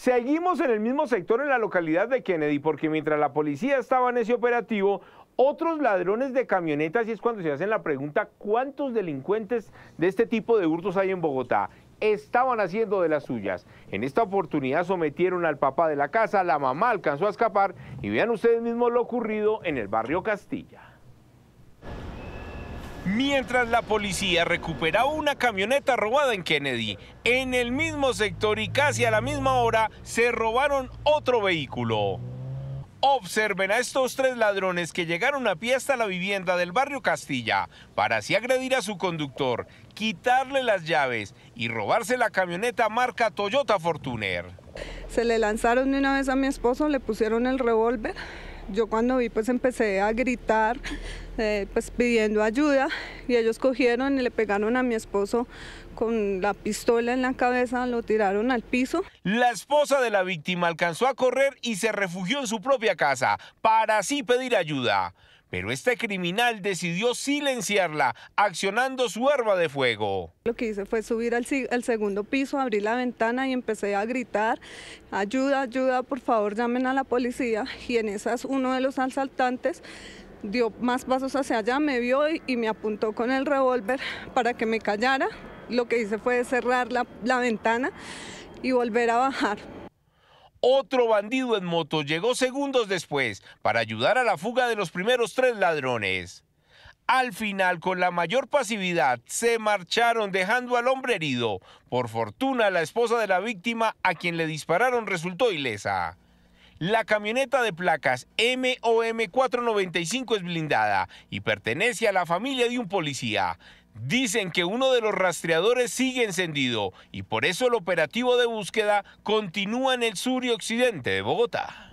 Seguimos en el mismo sector en la localidad de Kennedy, porque mientras la policía estaba en ese operativo, otros ladrones de camionetas, y es cuando se hacen la pregunta, ¿cuántos delincuentes de este tipo de hurtos hay en Bogotá? Estaban haciendo de las suyas. En esta oportunidad sometieron al papá de la casa, la mamá alcanzó a escapar y vean ustedes mismos lo ocurrido en el barrio Castilla mientras la policía recuperaba una camioneta robada en Kennedy. En el mismo sector y casi a la misma hora se robaron otro vehículo. Observen a estos tres ladrones que llegaron a pie hasta la vivienda del barrio Castilla para así agredir a su conductor, quitarle las llaves y robarse la camioneta marca Toyota Fortuner. Se le lanzaron de una vez a mi esposo, le pusieron el revólver yo cuando vi pues empecé a gritar, eh, pues pidiendo ayuda y ellos cogieron y le pegaron a mi esposo con la pistola en la cabeza, lo tiraron al piso. La esposa de la víctima alcanzó a correr y se refugió en su propia casa para así pedir ayuda pero este criminal decidió silenciarla, accionando su arma de fuego. Lo que hice fue subir al, segundo piso, abrí la ventana y empecé a gritar, ayuda, ayuda, por favor llamen a la policía. Y en esas uno de los asaltantes dio más pasos hacia allá, me vio y, me apuntó con el revólver para que me callara. Lo que hice fue cerrar la ventana y volver a bajar. Otro bandido en moto llegó segundos después para ayudar a la fuga de los primeros tres ladrones. Al final, con la mayor pasividad, se marcharon dejando al hombre herido. Por fortuna, la esposa de la víctima a quien le dispararon resultó ilesa. La camioneta de placas MOM 495 es blindada y pertenece a la familia de un policía. Dicen que uno de los rastreadores sigue encendido y por eso el operativo de búsqueda continúa en el sur y occidente de Bogotá.